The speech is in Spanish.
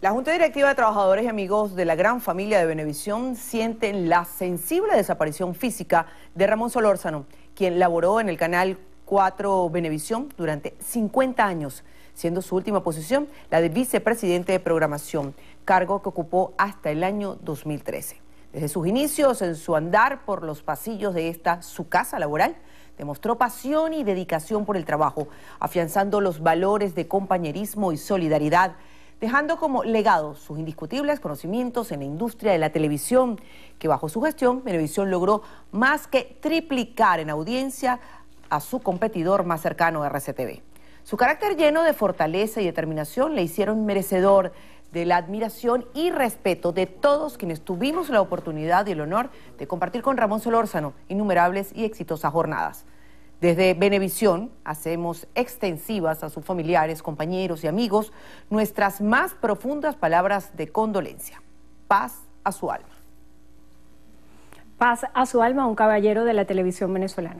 La Junta Directiva de Trabajadores y Amigos de la Gran Familia de Benevisión sienten la sensible desaparición física de Ramón Solórzano, quien laboró en el canal 4 Benevisión durante 50 años, siendo su última posición la de vicepresidente de programación, cargo que ocupó hasta el año 2013. Desde sus inicios en su andar por los pasillos de esta su casa laboral, demostró pasión y dedicación por el trabajo, afianzando los valores de compañerismo y solidaridad dejando como legado sus indiscutibles conocimientos en la industria de la televisión, que bajo su gestión, Venevisión logró más que triplicar en audiencia a su competidor más cercano, RCTV. Su carácter lleno de fortaleza y determinación le hicieron merecedor de la admiración y respeto de todos quienes tuvimos la oportunidad y el honor de compartir con Ramón Solórzano innumerables y exitosas jornadas. Desde Benevisión hacemos extensivas a sus familiares, compañeros y amigos nuestras más profundas palabras de condolencia. Paz a su alma. Paz a su alma, un caballero de la televisión venezolana.